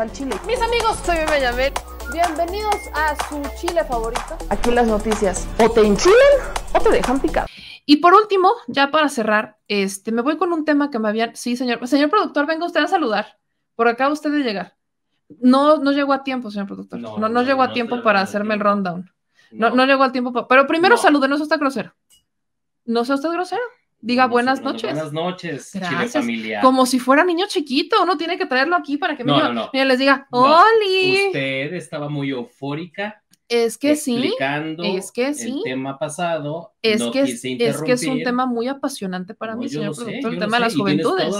al chile. Mis amigos, soy Benjamín. Bienvenidos a su chile favorito. Aquí las noticias. O te enchilan o te dejan picado. Y por último, ya para cerrar, este, me voy con un tema que me habían... Sí, señor. Señor productor, venga usted a saludar. Por acá usted de llegar. No, no llegó a tiempo, señor productor. No, no, llegó a tiempo para hacerme el rundown. No, no, llegó al tiempo. Pero primero salude, no sea usted grosero. No sea usted grosero diga buenas noches. Buenas noches, Chile familia. Como si fuera niño chiquito, uno tiene que traerlo aquí para que me les diga, ¡Oli! Usted estaba muy eufórica. Es que explicando sí. Es que sí. El tema pasado. Es, que, es, que es un tema muy apasionante para mí, señor productor, el tema de las juventudes.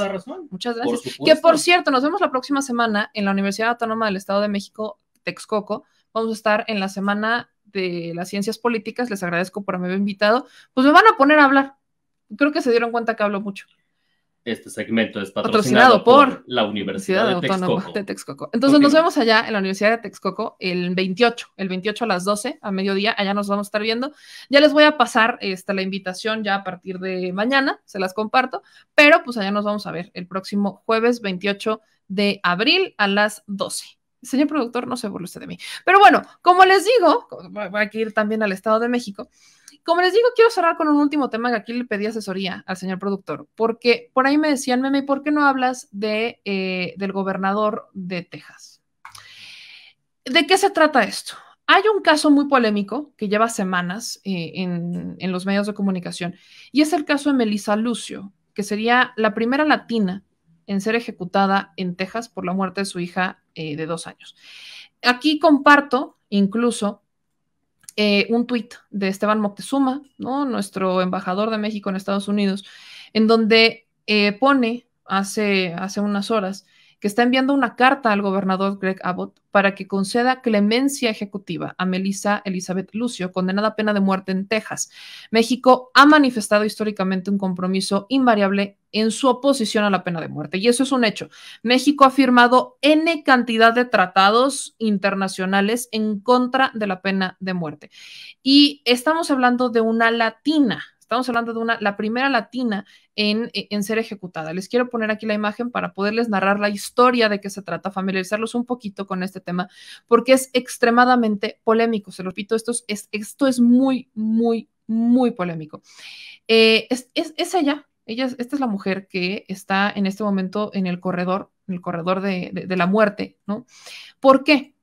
Muchas gracias. que por cierto, nos vemos la próxima semana en la Universidad Autónoma del Estado de México, Texcoco. Vamos a estar en la semana de las ciencias políticas. Les agradezco por haberme invitado. Pues me van a poner a hablar creo que se dieron cuenta que hablo mucho. Este segmento es patrocinado, por, la Universidad, de, Texcoco. de Texcoco. Entonces nos vemos allá en la Universidad de Texcoco el 28, el 28 a las 12 a mediodía, allá nos vamos a estar viendo. Ya les voy a pasar esta, la invitación ya a partir de mañana, se las comparto, pero pues allá nos vamos a ver el próximo jueves 28 de abril a las 12. Señor productor, no se burle usted de mí. Pero bueno, como les digo, va a ir también al Estado de México. Como les digo, quiero cerrar con un último tema que aquí le pedí asesoría al señor productor, porque por ahí me decían, meme, ¿por qué no hablas de, eh, del gobernador de Texas? ¿De qué se trata esto? Hay un caso muy polémico que lleva semanas eh, en, los medios de comunicación y es el caso de Melissa Lucio, que sería la primera latina en ser ejecutada en Texas por la muerte de su hija eh, de dos años. Aquí comparto incluso eh, un tuit de Esteban Moctezuma, nuestro embajador de México en Estados Unidos, en donde eh, pone hace unas horas que está enviando una carta al gobernador Greg Abbott para que conceda clemencia ejecutiva a Melissa Elizabeth Lucio, condenada a pena de muerte en Texas. México ha manifestado históricamente un compromiso invariable en su oposición a la pena de muerte. Y eso es un hecho. México ha firmado N cantidad de tratados internacionales en contra de la pena de muerte. Y estamos hablando de una latina, Estamos hablando de una, la primera latina e, en, ser ejecutada. Les quiero poner aquí la imagen para poderles narrar la historia de qué se trata, familiarizarlos un poquito con este tema, porque es extremadamente polémico. Se lo repito, esto es, esto es muy, muy, muy polémico. Eh, es, ella, ella, esta es la mujer que está en este momento en el corredor, en el corredor de, de la muerte, ¿no? ¿Por qué?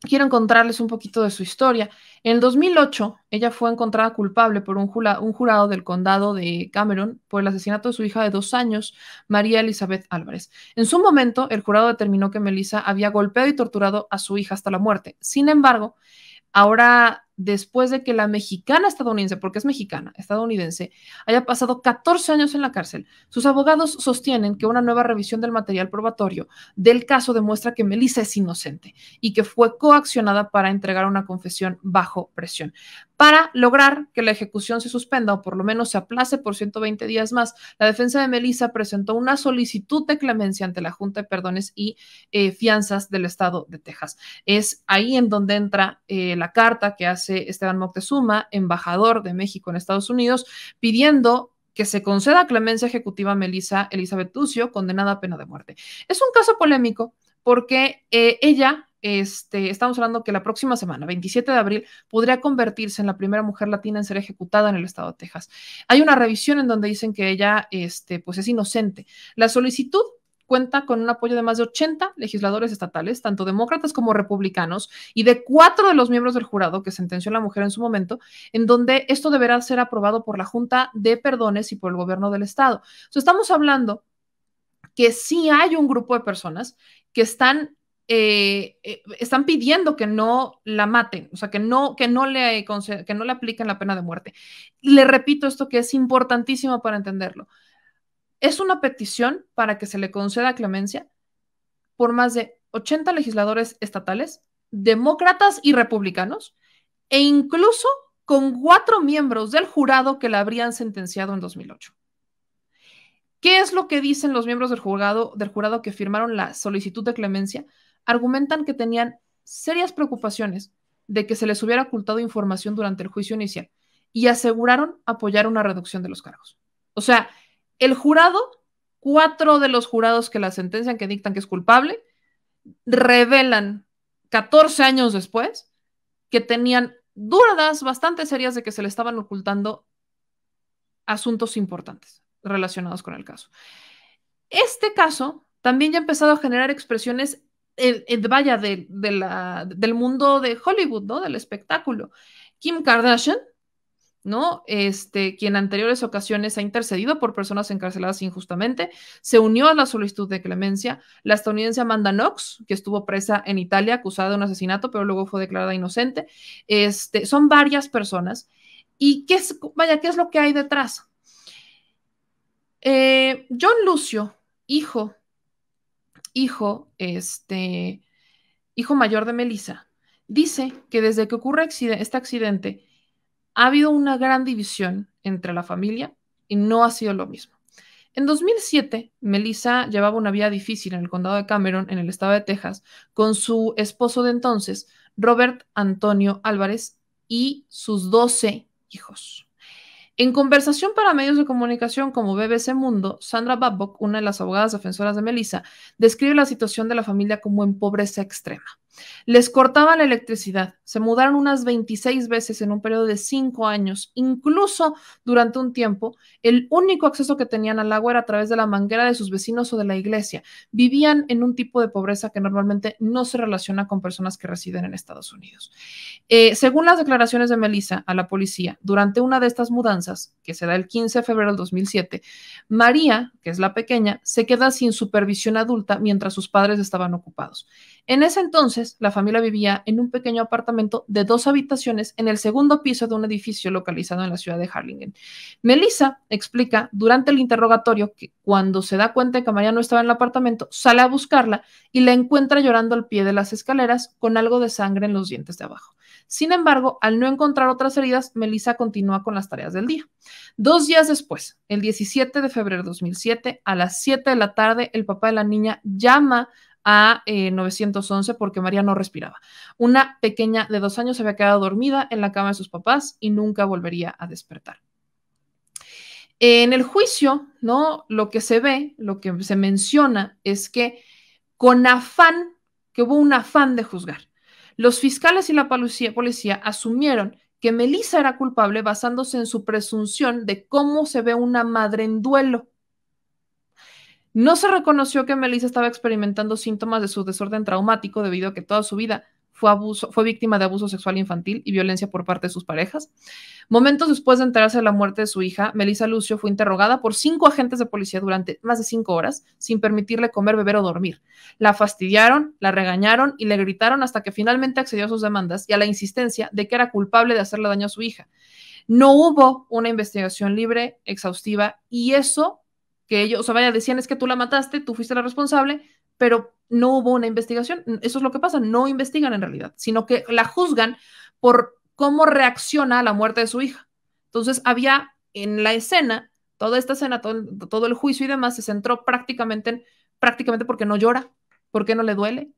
quiero encontrarles un poquito de su historia. En el 2008, ella fue encontrada culpable por un, un, jurado del condado de Cameron por el asesinato de su hija de dos años, María Elizabeth Álvarez. En su momento, el jurado determinó que Melissa había golpeado y torturado a su hija hasta la muerte. Sin embargo, ahora después de que la mexicana estadounidense, porque es mexicana, estadounidense, haya pasado 14 años en la cárcel. Sus abogados sostienen que una nueva revisión del material probatorio del caso demuestra que Melissa es inocente y que fue coaccionada para entregar una confesión bajo presión para lograr que la ejecución se suspenda o por lo menos se aplace por 120 días más. La defensa de Melissa presentó una solicitud de clemencia ante la Junta de Perdones y eh, Fianzas del Estado de Texas. Es ahí en donde entra eh, la carta que hace Esteban Moctezuma, embajador de México en Estados Unidos, pidiendo que se conceda clemencia ejecutiva a Melissa Elizabeth Tucio, condenada a pena de muerte. Es un caso polémico porque eh, ella este, estamos hablando que la próxima semana, 27 de abril, podría convertirse en la primera mujer latina en ser ejecutada en el estado de Texas. Hay una revisión en donde dicen que ella este, pues es inocente. La solicitud cuenta con un apoyo de más de 80 legisladores estatales, tanto demócratas como republicanos, y de cuatro de los miembros del jurado que sentenció a la mujer en su momento, en donde esto deberá ser aprobado por la Junta de Perdones y por el gobierno del estado. Entonces, estamos hablando que sí hay un grupo de personas que están eh, eh, están pidiendo que no la maten, o sea, que no, que, no le, que no le apliquen la pena de muerte. le repito esto que es importantísimo para entenderlo. Es una petición para que se le conceda clemencia por más de 80 legisladores estatales, demócratas y republicanos, e incluso con cuatro miembros del jurado que la habrían sentenciado en 2008. ¿Qué es lo que dicen los miembros del del jurado que firmaron la solicitud de clemencia? argumentan que tenían serias preocupaciones de que se les hubiera ocultado información durante el juicio inicial y aseguraron apoyar una reducción de los cargos. O sea, el jurado, cuatro de los jurados que la sentencian, que dictan que es culpable, revelan 14 años después que tenían dudas bastante serias de que se le estaban ocultando asuntos importantes relacionados con el caso. Este caso también ya ha empezado a generar expresiones vaya, del mundo de Hollywood, ¿no? Del espectáculo. Kim Kardashian, ¿no? Este, quien en anteriores ocasiones ha intercedido por personas encarceladas injustamente, se unió a la solicitud de clemencia. La estadounidense Amanda Knox, que estuvo presa en Italia acusada de un asesinato, pero luego fue declarada inocente. Este, son varias personas. ¿Y qué es, vaya, qué es lo que hay detrás? Eh, John Lucio, hijo hijo, este, hijo mayor de Melissa, dice que desde que ocurre este accidente ha habido una gran división entre la familia y no ha sido lo mismo. En 2007, Melissa llevaba una vida difícil en el condado de Cameron, en el estado de Texas, con su esposo de entonces, Robert Antonio Álvarez, y sus 12 hijos. En conversación para medios de comunicación como BBC Mundo, Sandra Babcock, una de las abogadas defensoras de Melissa, describe la situación de la familia como en pobreza extrema. Les cortaban la electricidad, se mudaron unas 26 veces en un periodo de 5 años, incluso durante un tiempo, el único acceso que tenían al agua era a través de la manguera de sus vecinos o de la iglesia. Vivían en un tipo de pobreza que normalmente no se relaciona con personas que residen en Estados Unidos. Eh, según las declaraciones de Melissa a la policía, durante una de estas mudanzas, que se da el 15 de febrero del 2007, María, que es la pequeña, se queda sin supervisión adulta mientras sus padres estaban ocupados. En ese entonces, la familia vivía en un pequeño apartamento de dos habitaciones en el segundo piso de un edificio localizado en la ciudad de Harlingen. Melissa explica durante el interrogatorio que cuando se da cuenta de que María no estaba en el apartamento, sale a buscarla y la encuentra llorando al pie de las escaleras con algo de sangre en los dientes de abajo. Sin embargo, al no encontrar otras heridas, Melissa continúa con las tareas del día. Dos días después, el 17 de febrero de 2007, a las 7 de la tarde, el papá de la niña llama a 911 eh, porque María no respiraba. Una pequeña de dos años se había quedado dormida en la cama de sus papás y nunca volvería a despertar. En el juicio, ¿no? Lo que se ve, lo que se menciona es que con afán, que hubo un afán de juzgar. Los fiscales y la policía, policía asumieron que Melissa era culpable basándose en su presunción de cómo se ve una madre en duelo no se reconoció que Melissa estaba experimentando síntomas de su desorden traumático debido a que toda su vida fue, fue víctima de abuso sexual infantil y violencia por parte de sus parejas. Momentos después de enterarse de la muerte de su hija, Melissa Lucio fue interrogada por cinco agentes de policía durante más de cinco horas, sin permitirle comer, beber o dormir. La fastidiaron, la regañaron y le gritaron hasta que finalmente accedió a sus demandas y a la insistencia de que era culpable de hacerle daño a su hija. No hubo una investigación libre, exhaustiva, y eso que ellos, o sea, vaya, decían es que tú la mataste, tú fuiste la responsable, pero no hubo una investigación. Eso es lo que pasa, no investigan en realidad, sino que la juzgan por cómo reacciona a la muerte de su hija. Entonces había en la escena, toda esta escena, todo, todo el juicio y demás se centró prácticamente en, prácticamente porque no llora, porque no le duele,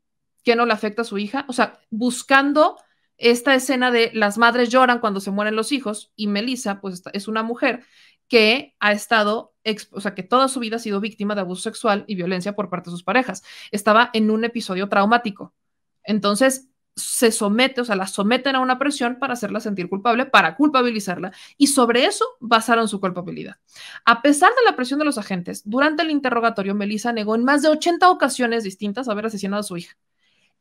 que no le afecta a su hija, o sea, buscando esta escena de las madres lloran cuando se mueren los hijos y Melissa, pues es una mujer que ha estado o sea, que toda su vida ha sido víctima de abuso sexual y violencia por parte de sus parejas. Estaba en un episodio traumático. Entonces, se somete, o sea, la someten a una presión para hacerla sentir culpable, para culpabilizarla, y sobre eso basaron su culpabilidad. A pesar de la presión de los agentes, durante el interrogatorio, Melissa negó en más de 80 ocasiones distintas haber asesinado a su hija.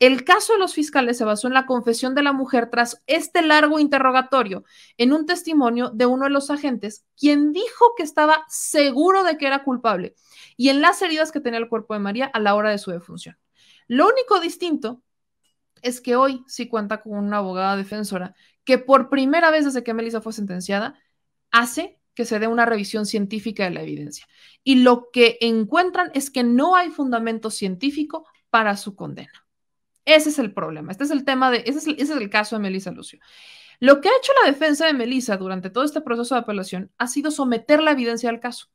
El caso de los fiscales se basó en la confesión de la mujer tras este largo interrogatorio, en un testimonio de uno de los agentes, quien dijo que estaba seguro de que era culpable y en las heridas que tenía el cuerpo de María a la hora de su defunción. Lo único distinto es que hoy sí cuenta con una abogada defensora que por primera vez desde que Melissa fue sentenciada hace que se dé una revisión científica de la evidencia. Y lo que encuentran es que no hay fundamento científico para su condena. Ese es el problema. Este es el tema de, ese es el, caso de Melissa Lucio. Lo que ha hecho la defensa de Melissa durante todo este proceso de apelación ha sido someter la evidencia al caso.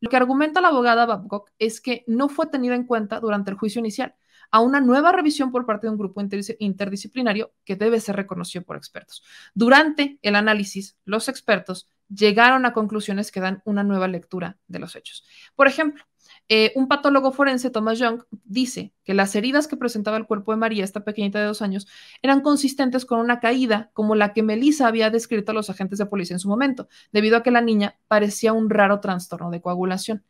Lo que argumenta la abogada Babcock es que no fue tenida en cuenta durante el juicio inicial a una nueva revisión por parte de un grupo interdisciplinario que debe ser reconocido por expertos. Durante el análisis, los expertos llegaron a conclusiones que dan una nueva lectura de los hechos. Por ejemplo, eh, un patólogo forense, Thomas Young, dice que las heridas que presentaba el cuerpo de María, esta pequeñita de dos años, eran consistentes con una caída como la que Melissa había descrito a los agentes de policía en su momento, debido a que la niña parecía un raro trastorno de coagulación.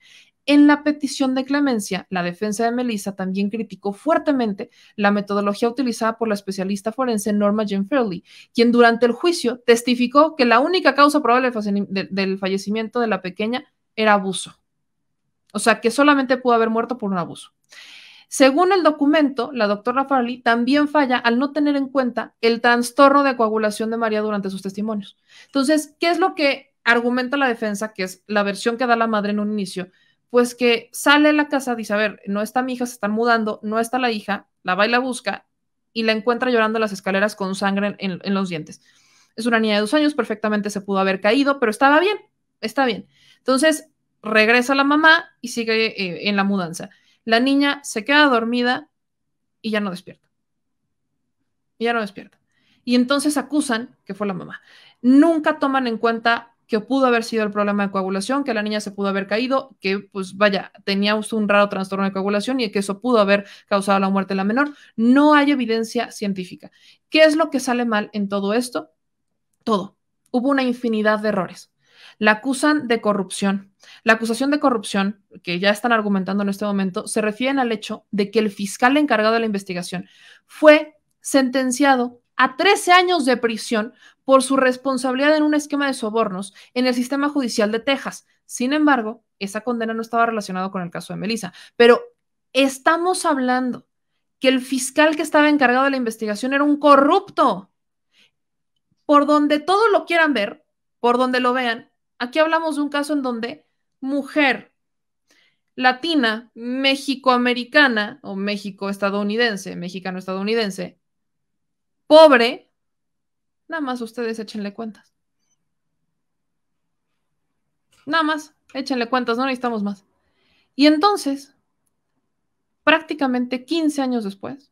En la petición de clemencia, la defensa de Melissa también criticó fuertemente la metodología utilizada por la especialista forense Norma Jane Fairley, quien durante el juicio testificó que la única causa probable del fallecimiento de la pequeña era abuso. O sea, que solamente pudo haber muerto por un abuso. Según el documento, la doctora Farley también falla al no tener en cuenta el trastorno de coagulación de María durante sus testimonios. Entonces, ¿qué es lo que argumenta la defensa, que es la versión que da la madre en un inicio? pues que sale a la casa, dice, a ver, no está mi hija, se están mudando, no está la hija, la va y la busca y la encuentra llorando en las escaleras con sangre en, los dientes. Es una niña de dos años, perfectamente se pudo haber caído, pero estaba bien, está bien. Entonces, regresa la mamá y sigue eh, en la mudanza. La niña se queda dormida y ya no despierta. Y ya no despierta. Y entonces acusan que fue la mamá. Nunca toman en cuenta que pudo haber sido el problema de coagulación, que la niña se pudo haber caído, que pues vaya, tenía un raro trastorno de coagulación y que eso pudo haber causado la muerte de la menor. No hay evidencia científica. ¿Qué es lo que sale mal en todo esto? Todo. Hubo una infinidad de errores. La acusan de corrupción. La acusación de corrupción, que ya están argumentando en este momento, se refiere al hecho de que el fiscal encargado de la investigación fue sentenciado a 13 años de prisión por su responsabilidad en un esquema de sobornos en el sistema judicial de Texas. Sin embargo, esa condena no estaba relacionada con el caso de Melissa, pero estamos hablando que el fiscal que estaba encargado de la investigación era un corrupto. Por donde todo lo quieran ver, por donde lo vean, aquí hablamos de un caso en donde mujer latina, mexicoamericana o méxico-estadounidense, mexicano-estadounidense, pobre, nada más ustedes échenle cuentas. Nada más, échenle cuentas, no necesitamos más. Y entonces, prácticamente 15 años después,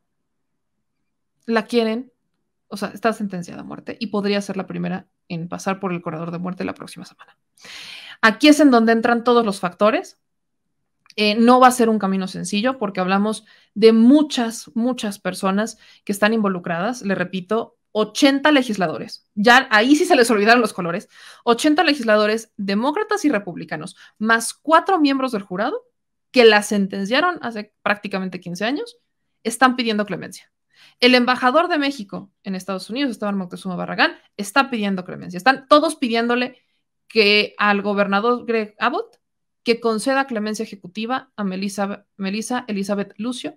la quieren, o sea, está sentenciada a muerte y podría ser la primera en pasar por el corredor de muerte la próxima semana. Aquí es en donde entran todos los factores eh, no va a ser un camino sencillo porque hablamos de muchas, muchas personas que están involucradas. Le repito, 80 legisladores, ya ahí sí se les olvidaron los colores, 80 legisladores demócratas y republicanos, más cuatro miembros del jurado que la sentenciaron hace prácticamente 15 años, están pidiendo clemencia. El embajador de México en Estados Unidos, Esteban Moctezuma Barragán, está pidiendo clemencia. Están todos pidiéndole que al gobernador Greg Abbott que conceda clemencia ejecutiva a Melissa, Elizabeth Lucio,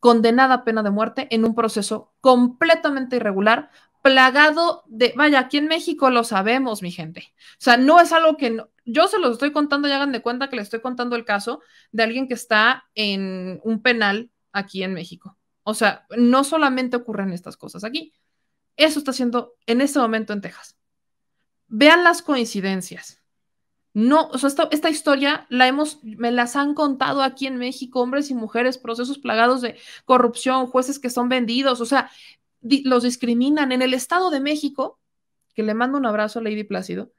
condenada a pena de muerte en un proceso completamente irregular, plagado de, vaya, aquí en México lo sabemos, mi gente. O sea, no es algo que yo se los estoy contando y hagan de cuenta que les estoy contando el caso de alguien que está en un penal aquí en México. O sea, no solamente ocurren estas cosas aquí. Eso está haciendo en este momento en Texas. Vean las coincidencias. No, o sea, esta, historia la hemos, me las han contado aquí en México, hombres y mujeres, procesos plagados de corrupción, jueces que son vendidos, o sea, los discriminan. En el Estado de México, que le mando un abrazo a Lady Plácido,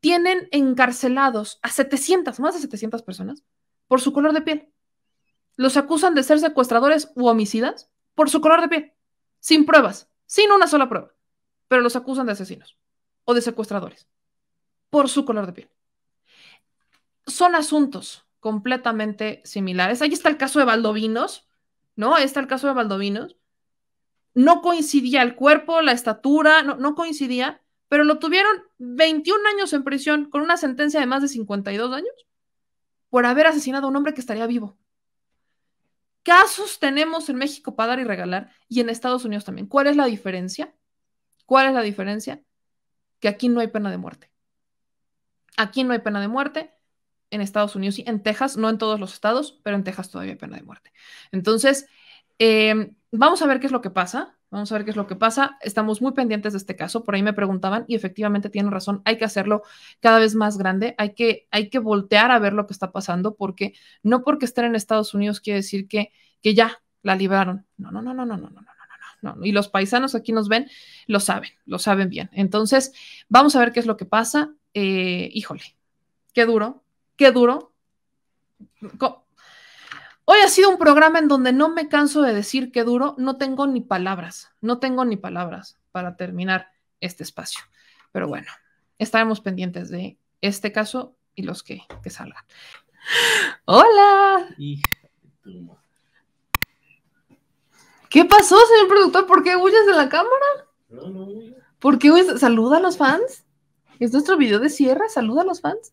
tienen encarcelados a 700, más de 700 personas, por su color de piel. Los acusan de ser secuestradores u homicidas por su color de piel, sin pruebas, sin una sola prueba, pero los acusan de asesinos o de secuestradores por su color de piel son asuntos completamente similares. Ahí está el caso de Valdovinos, ¿no? Ahí está el caso de Valdovinos. No coincidía el cuerpo, la estatura, no, no coincidía, pero lo tuvieron 21 años en prisión con una sentencia de más de 52 años por haber asesinado a un hombre que estaría vivo. Casos tenemos en México para dar y regalar y en Estados Unidos también. ¿Cuál es la diferencia? ¿Cuál es la diferencia? Que aquí no hay pena de muerte. Aquí no hay pena de muerte en Estados Unidos, y en Texas, no en todos los estados, pero en Texas todavía hay pena de muerte. Entonces, vamos a ver qué es lo que pasa. Vamos a ver qué es lo que pasa. Estamos muy pendientes de este caso. Por ahí me preguntaban y efectivamente tienen razón. Hay que hacerlo cada vez más grande. Hay que, hay que voltear a ver lo que está pasando porque no porque estén en Estados Unidos quiere decir que, que ya la libraron. No, no, no, no, no, no, no. No, no. Y los paisanos aquí nos ven, lo saben, lo saben bien. Entonces, vamos a ver qué es lo que pasa. híjole, qué duro, qué duro. Hoy ha sido un programa en donde no me canso de decir qué duro, no tengo ni palabras, no tengo ni palabras para terminar este espacio. Pero bueno, estaremos pendientes de este caso y los que, salgan. Hola. ¿Qué pasó, señor productor? ¿Por qué huyes de la cámara? ¿Por qué huyes? ¿Saluda a los fans? ¿Es nuestro video de cierre? ¿Saluda a los fans?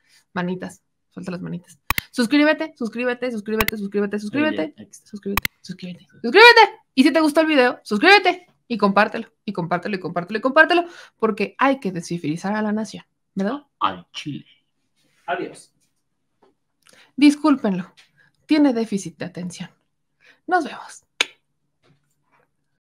manitas, suelta las manitas. Suscríbete, suscríbete, suscríbete, suscríbete, suscríbete, suscríbete, suscríbete, suscríbete. Y si te gustó el video, suscríbete y compártelo, y compártelo, y compártelo, y compártelo, porque hay que descifrizar a la nación, ¿verdad? Al Chile. Adiós. Discúlpenlo, tiene déficit de atención. Nos vemos.